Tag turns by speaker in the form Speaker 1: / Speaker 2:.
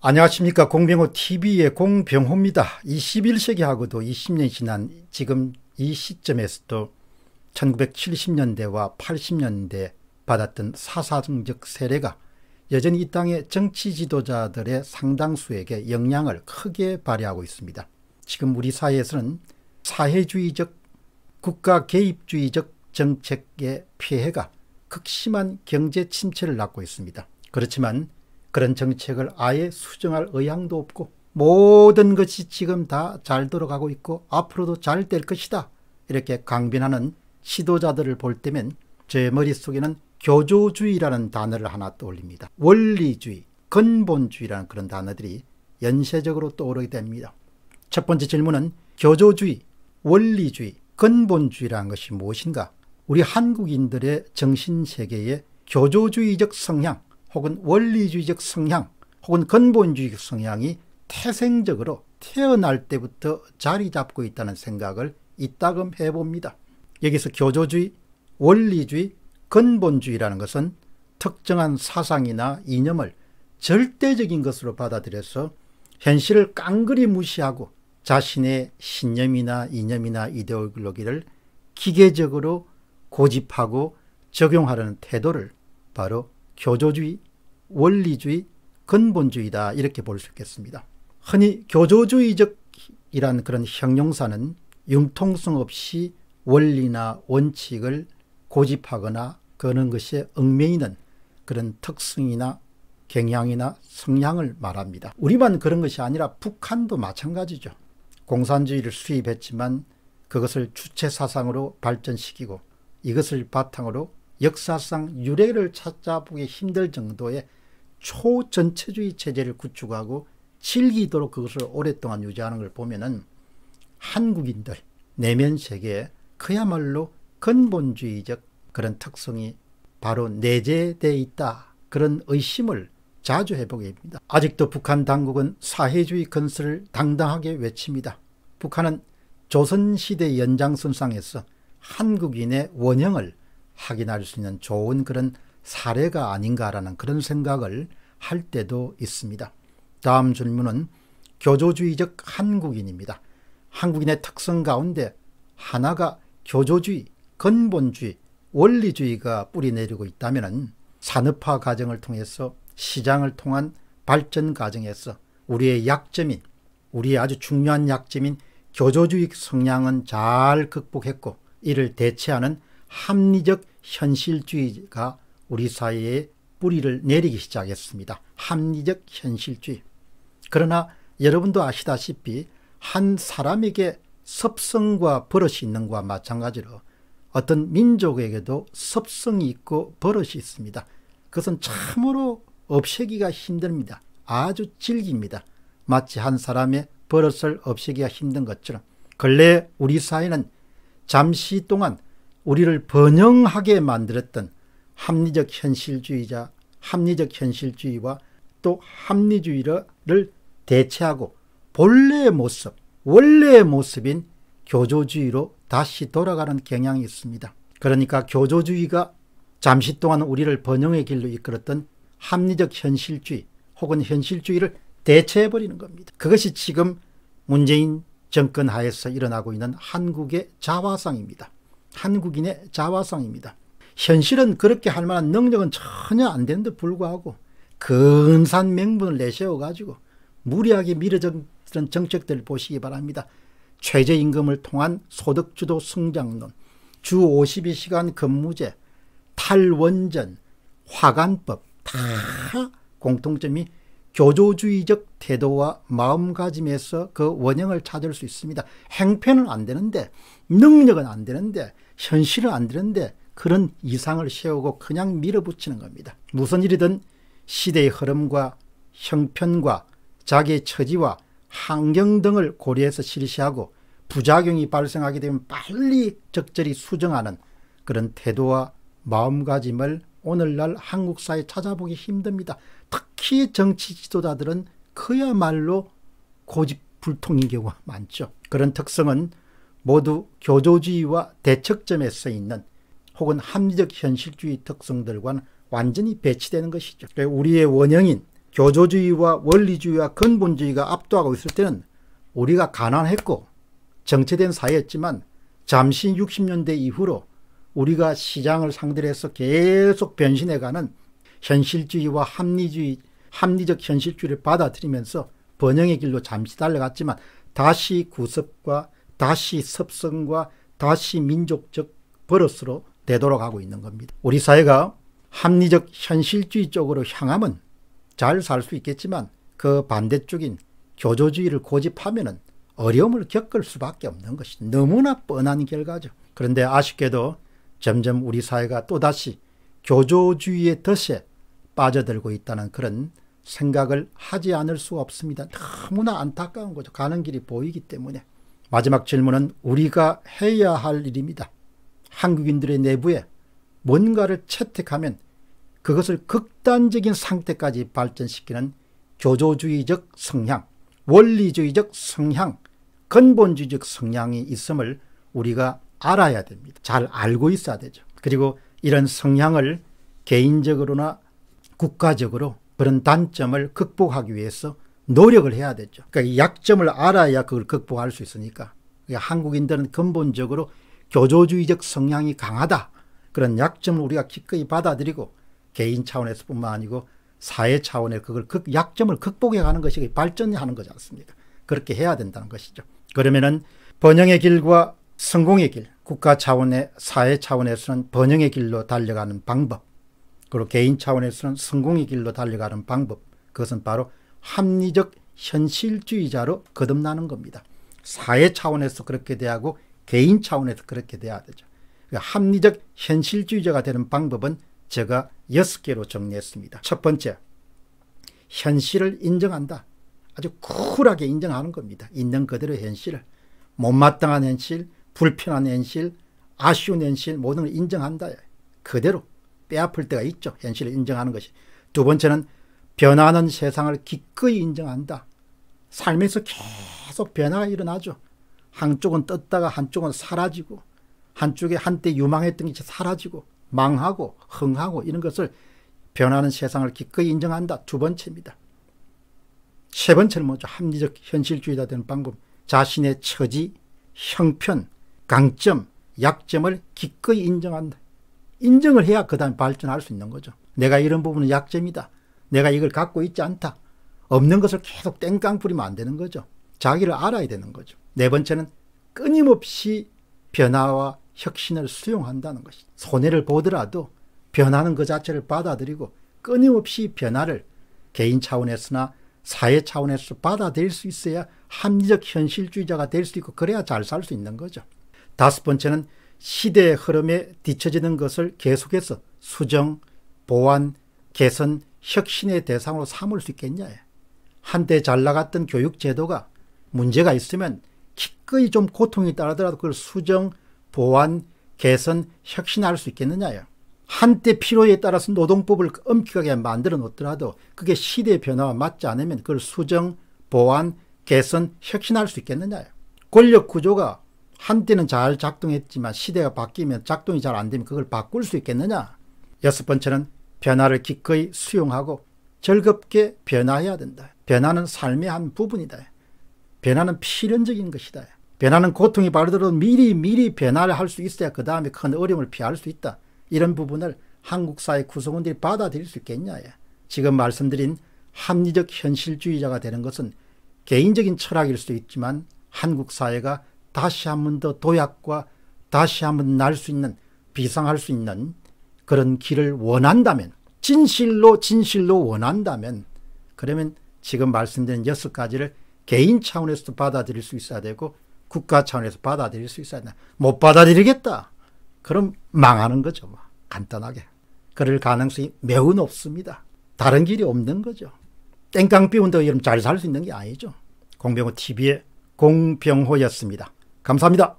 Speaker 1: 안녕하십니까 공병호 TV의 공병호입니다. 21세기하고도 20년 지난 지금 이 시점에서도 1970년대와 80년대 받았던 사사적 세례가 여전히 이 땅의 정치 지도자들의 상당수에게 영향을 크게 발휘하고 있습니다. 지금 우리 사회에서는 사회주의적 국가 개입주의적 정책의 피해가 극심한 경제 침체를 낳고 있습니다. 그렇지만 그런 정책을 아예 수정할 의향도 없고 모든 것이 지금 다 잘 돌아가고 있고 앞으로도 잘 될 것이다. 이렇게 강변하는 시도자들을볼 때면 제 머릿속에는 교조주의라는 단어를 하나 떠올립니다. 원리주의, 근본주의라는 그런 단어들이 연쇄적으로 떠오르게 됩니다. 첫 번째 질문은 교조주의, 원리주의, 근본주의라는 것이 무엇인가? 우리 한국인들의 정신세계의 교조주의적 성향, 혹은 원리주의적 성향 혹은 근본주의적 성향이 태생적으로 태어날 때부터 자리 잡고 있다는 생각을 이따금 해봅니다. 여기서 교조주의, 원리주의, 근본주의라는 것은 특정한 사상이나 이념을 절대적인 것으로 받아들여서 현실을 깡그리 무시하고 자신의 신념이나 이념이나 이데올로기를 기계적으로 고집하고 적용하려는 태도를 바로 교조주의, 원리주의, 근본주의다 이렇게 볼 수 있겠습니다. 흔히 교조주의적이란 그런 형용사는 융통성 없이 원리나 원칙을 고집하거나 그런 것에 얽매이는 그런 특성이나 경향이나 성향을 말합니다. 우리만 그런 것이 아니라 북한도 마찬가지죠. 공산주의를 수입했지만 그것을 주체 사상으로 발전시키고 이것을 바탕으로 역사상 유례를 찾아보기 힘들 정도의 초전체주의 체제를 구축하고 즐기도록 그것을 오랫동안 유지하는 걸 보면은 한국인들 내면 세계에 그야말로 근본주의적 그런 특성이 바로 내재되어 있다 그런 의심을 자주 해보게 됩니다. 아직도 북한 당국은 사회주의 건설을 당당하게 외칩니다. 북한은 조선시대 연장선상에서 한국인의 원형을 확인할 수 있는 좋은 그런 사례가 아닌가라는 그런 생각을 할 때도 있습니다. 다음 질문은 교조주의적 한국인입니다. 한국인의 특성 가운데 하나가 교조주의, 근본주의, 원리주의가 뿌리내리고 있다면 산업화 과정을 통해서 시장을 통한 발전 과정에서 우리의 약점인 우리의 아주 중요한 약점인 교조주의 성향은 잘 극복했고 이를 대체하는 합리적 현실주의가 우리 사회에 뿌리를 내리기 시작했습니다. 합리적 현실주의. 그러나 여러분도 아시다시피 한 사람에게 섭성과 버릇이 있는 것과 마찬가지로 어떤 민족에게도 섭성이 있고 버릇이 있습니다. 그것은 참으로 없애기가 힘듭니다. 아주 질깁니다. 마치 한 사람의 버릇을 없애기가 힘든 것처럼. 근래 우리 사회는 잠시 동안 우리를 번영하게 만들었던 합리적 현실주의자, 합리적 현실주의와 또 합리주의를 대체하고 본래의 모습, 원래의 모습인 교조주의로 다시 돌아가는 경향이 있습니다. 그러니까 교조주의가 잠시 동안 우리를 번영의 길로 이끌었던 합리적 현실주의 혹은 현실주의를 대체해버리는 겁니다. 그것이 지금 문재인 정권 하에서 일어나고 있는 한국의 자화상입니다. 한국인의 자화상입니다. 현실은 그렇게 할 만한 능력은 전혀 안 되는데 불구하고 근산 명분을 내세워가지고 무리하게 밀어진 정책들을 보시기 바랍니다. 최저임금을 통한 소득주도 성장론, 주 52시간 근무제, 탈원전, 화관법 다 공통점이 교조주의적 태도와 마음가짐에서 그 원형을 찾을 수 있습니다. 행패는 안 되는데 능력은 안 되는데 현실은 안 되는데 그런 이상을 세우고 그냥 밀어붙이는 겁니다. 무슨 일이든 시대의 흐름과 형편과 자기의 처지와 환경 등을 고려해서 실시하고 부작용이 발생하게 되면 빨리 적절히 수정하는 그런 태도와 마음가짐을 오늘날 한국 사회 찾아보기 힘듭니다. 특히 정치 지도자들은 그야말로 고집불통인 경우가 많죠. 그런 특성은 모두 교조주의와 대척점에 서 있는 혹은 합리적 현실주의 특성들과는 완전히 배치되는 것이죠. 그러니까 우리의 원형인 교조주의와 원리주의와 근본주의가 압도하고 있을 때는 우리가 가난했고 정체된 사회였지만 잠시 60년대 이후로 우리가 시장을 상대로 해서 계속 변신해가는 현실주의와 합리주의, 합리적 현실주의를 받아들이면서 번영의 길로 잠시 달려갔지만 다시 구습과 다시 섭성과 다시 민족적 버릇으로 되돌아가고 있는 겁니다. 우리 사회가 합리적 현실주의 쪽으로 향하면 잘 살 수 있겠지만 그 반대쪽인 교조주의를 고집하면 어려움을 겪을 수밖에 없는 것이 너무나 뻔한 결과죠. 그런데 아쉽게도 점점 우리 사회가 또다시 교조주의의 덫에 빠져들고 있다는 그런 생각을 하지 않을 수 없습니다. 너무나 안타까운 거죠. 가는 길이 보이기 때문에. 마지막 질문은 우리가 해야 할 일입니다. 한국인들의 내부에 뭔가를 채택하면 그것을 극단적인 상태까지 발전시키는 조조주의적 성향, 원리주의적 성향, 근본주의적 성향이 있음을 우리가 알아야 됩니다. 잘 알고 있어야 되죠. 그리고 이런 성향을 개인적으로나 국가적으로 그런 단점을 극복하기 위해서 노력을 해야 되죠. 그러니까 약점을 알아야 그걸 극복할 수 있으니까. 그러니까 한국인들은 근본적으로 교조주의적 성향이 강하다. 그런 약점을 우리가 기꺼이 받아들이고 개인 차원에서 뿐만 아니고 사회 차원의 그걸 극, 약점을 극복해 가는 것이 발전하는 거지 않습니까? 그렇게 해야 된다는 것이죠. 그러면은 번영의 길과 성공의 길, 국가 차원의 사회 차원에서는 번영의 길로 달려가는 방법, 그리고 개인 차원에서는 성공의 길로 달려가는 방법, 그것은 바로 합리적 현실주의자로 거듭나는 겁니다. 사회 차원에서 그렇게 대하고 개인 차원에서 그렇게 돼야 되죠. 그러니까 합리적 현실주의자가 되는 방법은 제가 여섯 개로 정리했습니다. 첫 번째, 현실을 인정한다. 아주 쿨하게 인정하는 겁니다. 있는 그대로 현실을. 못마땅한 현실, 불편한 현실, 아쉬운 현실 모든 걸 인정한다. 그대로. 빼아플 때가 있죠. 현실을 인정하는 것이. 두 번째는 변화하는 세상을 기꺼이 인정한다. 삶에서 계속 변화가 일어나죠. 한쪽은 떴다가 한쪽은 사라지고 한쪽에 한때 유망했던 게 사라지고 망하고 흥하고 이런 것을 변하는 세상을 기꺼이 인정한다. 두 번째입니다. 세 번째는 뭐죠? 합리적 현실주의다 되는 방법. 자신의 처지, 형편, 강점, 약점을 기꺼이 인정한다. 인정을 해야 그 다음에 발전할 수 있는 거죠. 내가 이런 부분은 약점이다. 내가 이걸 갖고 있지 않다. 없는 것을 계속 땡깡 부리면 안 되는 거죠. 자기를 알아야 되는 거죠. 네 번째는 끊임없이 변화와 혁신을 수용한다는 것이 손해를 보더라도 변하는 그 자체를 받아들이고 끊임없이 변화를 개인 차원에서나 사회 차원에서 받아들일 수 있어야 합리적 현실주의자가 될 수 있고 그래야 잘 살 수 있는 거죠. 다섯 번째는 시대의 흐름에 뒤처지는 것을 계속해서 수정, 보완, 개선, 혁신의 대상으로 삼을 수 있겠냐. 한때 잘 나갔던 교육제도가 문제가 있으면 기꺼이 좀 고통이 따르더라도 그걸 수정, 보완, 개선, 혁신할 수있겠느냐 한때 필요에 따라서 노동법을 엄격하게 만들어 놓더라도 그게 시대 의 변화와 맞지 않으면 그걸 수정, 보완, 개선, 혁신할 수있겠느냐 권력 구조가 한때는 잘 작동했지만 시대가 바뀌면 작동이 잘 안 되면 그걸 바꿀 수 있겠느냐. 여섯 번째는 변화를 기꺼이 수용하고 즐겁게 변화해야 된다. 변화는 삶의 한 부분이다. 변화는 필연적인 것이다. 변화는 고통이 발휘되도 미리 미리 변화를 할 수 있어야 그 다음에 큰 어려움을 피할 수 있다. 이런 부분을 한국 사회 구성원들이 받아들일 수 있겠냐. 지금 말씀드린 합리적 현실주의자가 되는 것은 개인적인 철학일 수도 있지만 한국 사회가 다시 한 번 더 도약과 다시 한 번 날 수 있는 비상할 수 있는 그런 길을 원한다면 진실로 진실로 원한다면 그러면 지금 말씀드린 여섯 가지를 개인 차원에서도 받아들일 수 있어야 되고 국가 차원에서 받아들일 수 있어야 된다. 못 받아들이겠다. 그럼 망하는 거죠. 뭐. 간단하게. 그럴 가능성이 매우 높습니다. 다른 길이 없는 거죠. 땡깡 비운다고 여러분 잘 살 수 있는 게 아니죠. 공병호 TV의 공병호였습니다. 감사합니다.